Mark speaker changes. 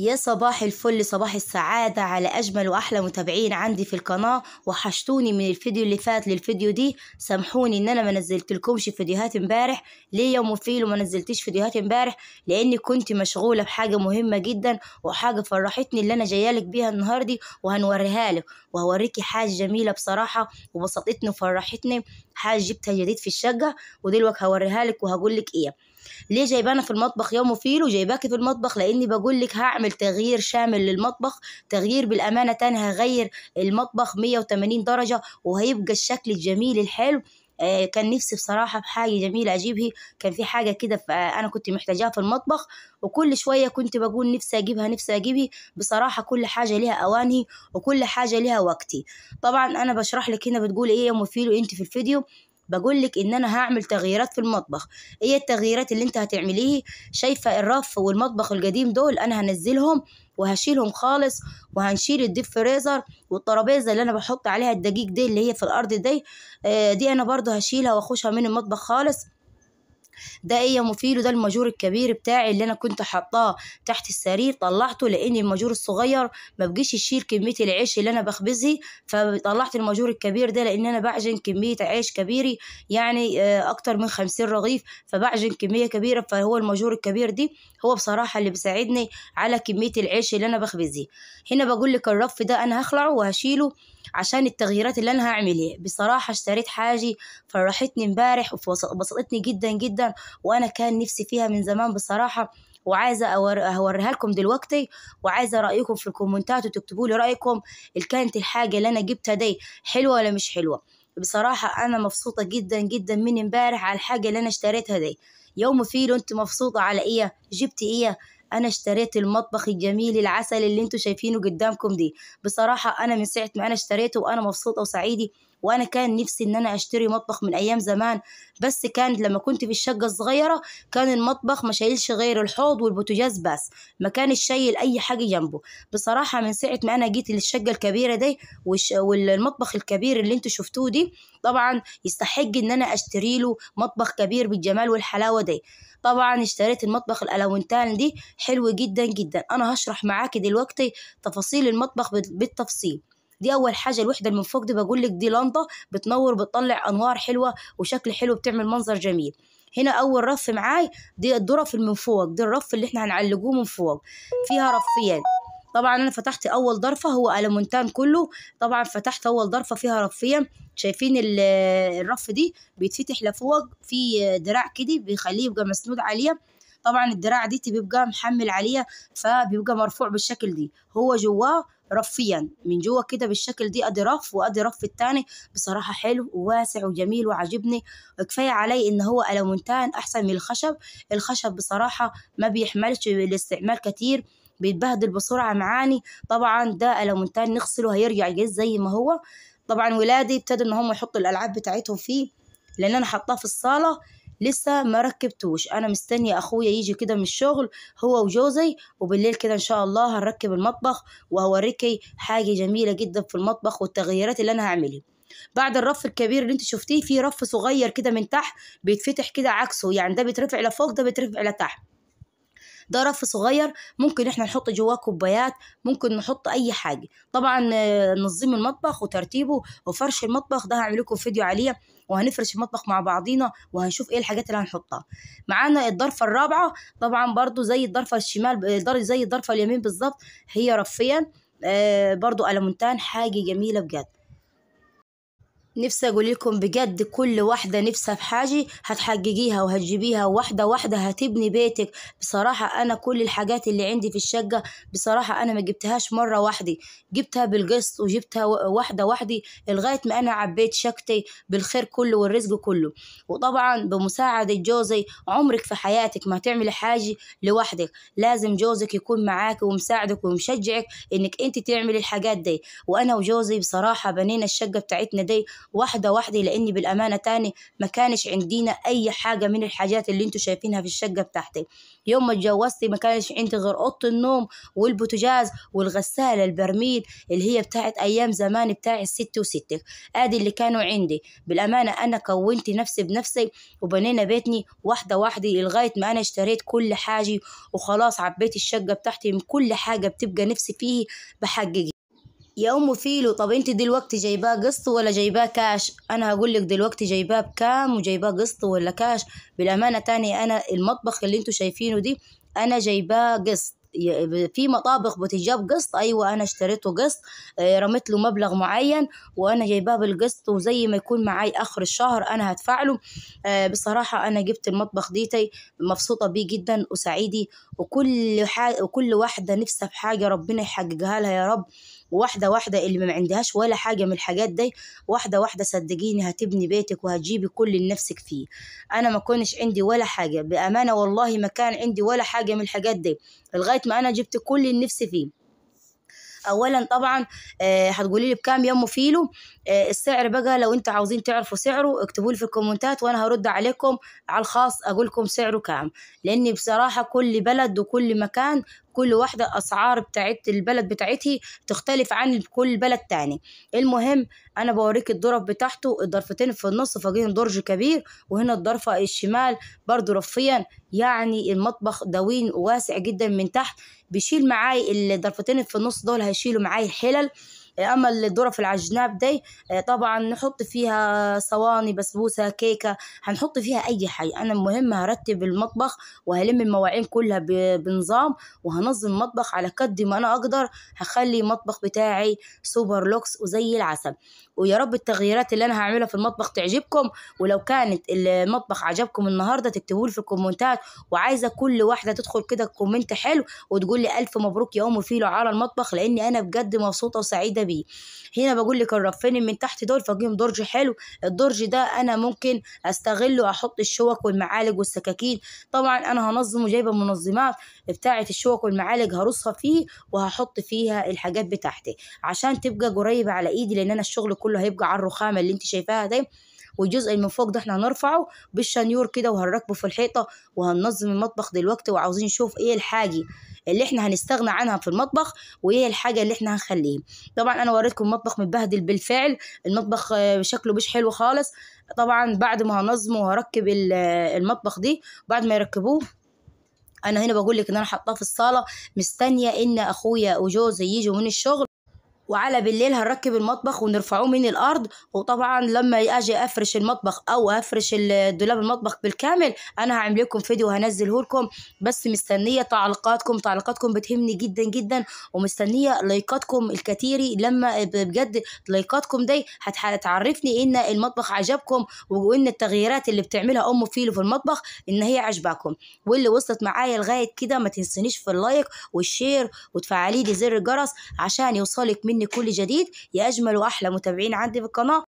Speaker 1: يا صباح الفل صباح السعادة على أجمل وأحلى متابعين عندي في القناة وحشتوني من الفيديو اللي فات للفيديو دي سامحوني إن أنا ما نزلتلكمش فيديوهات امبارح ليا يوم وفيل وما نزلتش فيديوهات امبارح لأني كنت مشغولة بحاجة مهمة جدا وحاجة فرحتني اللي أنا جايالك بيها النهاردة وهنوريها لك وهوريكي حاجة جميلة بصراحة وبسطتني وفرحتني حاجة جبتها جديد في الشقة ودلوقتي هوريها لك وهقول لك إيه ليه جايبانا في المطبخ يوم وفيل وجايباكي في المطبخ لاني بقول لك هعمل تغيير شامل للمطبخ تغيير بالامانه تاني هغير المطبخ 180 درجه وهيبقى الشكل الجميل الحلو آه، كان نفسي بصراحة بحاجة جميلة أجيبها كان في حاجة كده آه، أنا كنت محتاجاها في المطبخ وكل شوية كنت بقول نفسي أجيبها نفسي أجيبها بصراحة كل حاجة ليها أواني وكل حاجة ليها وقتي طبعا أنا بشرح لك هنا بتقول إيه يا مفيلو أنت في الفيديو بقول لك ان انا هعمل تغييرات في المطبخ ايه التغييرات اللي انت هتعمليه شايفه الرف والمطبخ القديم دول انا هنزلهم وهشيلهم خالص وهنشيل الديب فريزر والترابيزه اللي انا بحط عليها الدقيق دي اللي هي في الارض دي آه، دي انا برضو هشيلها واخشها من المطبخ خالص ده ايه يا مفيد ده الماجور الكبير بتاعي اللي انا كنت حطاه تحت السرير طلعته لان الماجور الصغير ما بقيش يشيل كميه العيش اللي انا بخبزه فطلعت الماجور الكبير ده لان انا بعجن كميه عيش كبيري يعني آه، اكتر من خمسين رغيف فبعجن كميه كبيره فهو الماجور الكبير دي هو بصراحه اللي بيساعدني على كميه العيش اللي انا بخبزه هنا بقول لك الرف ده انا هخلعه وهشيله عشان التغييرات اللي انا هعملها بصراحه اشتريت حاجه فرحتني امبارح وبسطتني جدا جدا وانا كان نفسي فيها من زمان بصراحه وعايزه اوريها لكم دلوقتي وعايزه رايكم في الكومنتات وتكتبوا لي رايكم اللي كانت الحاجه اللي انا جبتها دي حلوه ولا مش حلوه بصراحه انا مبسوطه جدا جدا من امبارح على الحاجه اللي انا اشتريتها دي يوم فيه انت مبسوطه على ايه جبت ايه انا اشتريت المطبخ الجميل العسل اللي انتوا شايفينه قدامكم دي بصراحه انا من ساعه ما انا اشتريته وانا مبسوطه وسعيده وانا كان نفسي ان انا اشتري مطبخ من ايام زمان بس كان لما كنت في الشقه الصغيره كان المطبخ ما شايلش غير الحوض والبوتجاز بس ما كانش شايل اي حاجه جنبه بصراحه من ساعه ما انا جيت للشقه الكبيره دي والمطبخ الكبير اللي انتوا شفتوه دي طبعا يستحق ان انا اشتري له مطبخ كبير بالجمال والحلاوه دي طبعا اشتريت المطبخ الالونتان دي حلو جدا جدا انا هشرح معاكي دلوقتي تفاصيل المطبخ بالتفصيل دي اول حاجه الوحده اللي من فوق دي بقول لك دي لمبه بتنور بتطلع انوار حلوه وشكل حلو بتعمل منظر جميل هنا اول رف معاي دي الدرف اللي من فوق دي الرف اللي احنا هنعلقوه من فوق فيها رفين طبعا انا فتحت اول ضرفه هو المونتان كله طبعا فتحت اول ضرفه فيها رفين شايفين الرف دي بيتفتح لفوق في دراع كده بيخليه يبقى مسنود عليه طبعا الدراع دي بيبقى محمل عليها فبيبقى مرفوع بالشكل دي هو جواه رفيا من جوه كده بالشكل دي ادي رف وادي رف التاني بصراحه حلو وواسع وجميل وعاجبني كفايه علي ان هو الومنتان احسن من الخشب الخشب بصراحه ما بيحملش الاستعمال كتير بيتبهدل بسرعه معاني طبعا ده الومنتان نغسله هيرجع جاز زي ما هو طبعا ولادي ابتدوا ان هم يحطوا الالعاب بتاعتهم فيه لان انا حطاه في الصاله لسه ما ركبتوش انا مستنيه اخويا يجي كده من الشغل هو وجوزي وبالليل كده ان شاء الله هنركب المطبخ وهوريكي حاجه جميله جدا في المطبخ والتغييرات اللي انا هعملها بعد الرف الكبير اللي انت شفتيه في رف صغير كده من تحت بيتفتح كده عكسه يعني ده بيترفع لفوق ده بيترفع لتحت ده رف صغير ممكن احنا نحط جواه كوبايات ممكن نحط اي حاجه طبعا آه، نظيم المطبخ وترتيبه وفرش المطبخ ده هعمل لكم فيديو عليه وهنفرش المطبخ مع بعضينا وهنشوف ايه الحاجات اللي هنحطها معانا الضرفه الرابعه طبعا برضو زي الضرفه الشمال آه، زي الضرفه اليمين بالظبط هي رفيا آه، برضو ألمونتان حاجة جميلة بجد نفسي اقول لكم بجد كل واحدة نفسها في حاجة هتحققيها وهتجيبيها واحدة واحدة هتبني بيتك بصراحة انا كل الحاجات اللي عندي في الشقة بصراحة انا ما جبتهاش مرة واحدة جبتها بالقسط وجبتها واحدة واحدة لغاية ما انا عبيت شقتي بالخير كله والرزق كله وطبعا بمساعدة جوزي عمرك في حياتك ما تعمل حاجة لوحدك لازم جوزك يكون معاك ومساعدك ومشجعك انك انت تعملي الحاجات دي وانا وجوزي بصراحة بنينا الشقة بتاعتنا دي واحدة واحدة لأني بالأمانة تاني ما كانش عندينا أي حاجة من الحاجات اللي انتوا شايفينها في الشقة بتاعتي يوم ما اتجوزتي ما كانش عندي غير أوضة النوم والبوتجاز والغسالة البرميل اللي هي بتاعت أيام زمان بتاع الست وستك آدي اللي كانوا عندي بالأمانة أنا كونت نفسي بنفسي وبنينا بيتني واحدة واحدة لغاية ما أنا اشتريت كل حاجة وخلاص عبيت الشقة بتاعتي من كل حاجة بتبقى نفسي فيه بحققها يا ام فيلو طب انت دلوقتي جايباه قسط ولا جايباه كاش انا هقول لك دلوقتي جايباه بكام وجايباه قسط ولا كاش بالامانه تاني انا المطبخ اللي انتوا شايفينه دي انا جايباه قسط في مطابخ بتجاب قسط ايوه انا اشتريته قسط آه، رميت له مبلغ معين وانا جايباه بالقسط وزي ما يكون معي اخر الشهر انا هدفعله آه، بصراحه انا جبت المطبخ ديتي مبسوطه بيه جدا وسعيده وكل حاجه وكل واحده نفسها في حاجه ربنا يحققها لها يا رب واحدة واحدة اللي ما عندهاش ولا حاجة من الحاجات دي واحدة واحدة صدقيني هتبني بيتك وهتجيبي كل اللي نفسك فيه أنا ما كنش عندي ولا حاجة بأمانة والله ما كان عندي ولا حاجة من الحاجات دي لغاية ما أنا جبت كل اللي نفسي فيه اولا طبعا آه، هتقولي لي بكام يوم فيلو آه، السعر بقى لو انت عاوزين تعرفوا سعره اكتبوا لي في الكومنتات وانا هرد عليكم على الخاص اقول لكم سعره كام لاني بصراحه كل بلد وكل مكان كل واحدة الأسعار بتاعت البلد بتاعتي تختلف عن كل بلد تاني المهم أنا بوريك الظرف بتاعته الضرفتين في النص فاجين درج كبير وهنا الضرفة الشمال برضو رفيا يعني المطبخ دوين واسع جدا من تحت بيشيل معاي الضرفتين في النص دول هيشيلوا معاي حلل اما الظرف العجناب دي آه، طبعا نحط فيها صواني بسبوسه كيكه هنحط فيها اي حاجه انا المهم هرتب المطبخ وهلم المواعين كلها بنظام وهنظم المطبخ على قد ما انا اقدر هخلي المطبخ بتاعي سوبر لوكس وزي العسل ويا رب التغييرات اللي انا هعملها في المطبخ تعجبكم ولو كانت المطبخ عجبكم النهارده تكتبوا لي في الكومنتات وعايزه كل واحده تدخل كده كومنت حلو وتقول لي الف مبروك يا ام فيلو على المطبخ لاني انا بجد مبسوطه وسعيده بيه هنا بقول لك الرفين من تحت دول فجيهم درج حلو الدرج ده انا ممكن استغله احط الشوك والمعالج والسكاكين طبعا انا هنظمه جايبه منظمات بتاعه الشوك والمعالج هرصها فيه وهحط فيها الحاجات بتاعتي عشان تبقى قريبه على ايدي لان انا الشغل كله هيبقى على الرخامه اللي انت شايفاها دي والجزء اللي من فوق ده احنا هنرفعه بالشنيور كده وهنركبه في الحيطه وهننظم المطبخ دلوقتي وعاوزين نشوف ايه الحاجه اللي احنا هنستغنى عنها في المطبخ وايه الحاجه اللي احنا هنخليها طبعا انا وريتكم المطبخ متبهدل بالفعل المطبخ شكله مش حلو خالص طبعا بعد ما هنظمه وهركب المطبخ دي بعد ما يركبوه انا هنا بقول لك ان انا حاطاه في الصاله مستنيه ان اخويا وجوزي يجوا من الشغل وعلى بالليل هنركب المطبخ ونرفعوه من الارض وطبعا لما اجي افرش المطبخ او افرش دولاب المطبخ بالكامل انا هعمل لكم فيديو وهنزله لكم بس مستنيه تعليقاتكم تعليقاتكم بتهمني جدا جدا ومستنيه لايكاتكم الكتيري لما بجد لايكاتكم دي هتعرفني ان المطبخ عجبكم وان التغييرات اللي بتعملها ام فيلو في المطبخ ان هي عجباكم واللي وصلت معايا لغايه كده ما تنسنيش في اللايك والشير وتفعلي لي زر الجرس عشان يوصلك من مني كل جديد يا أجمل وأحلى متابعين عندي في القناة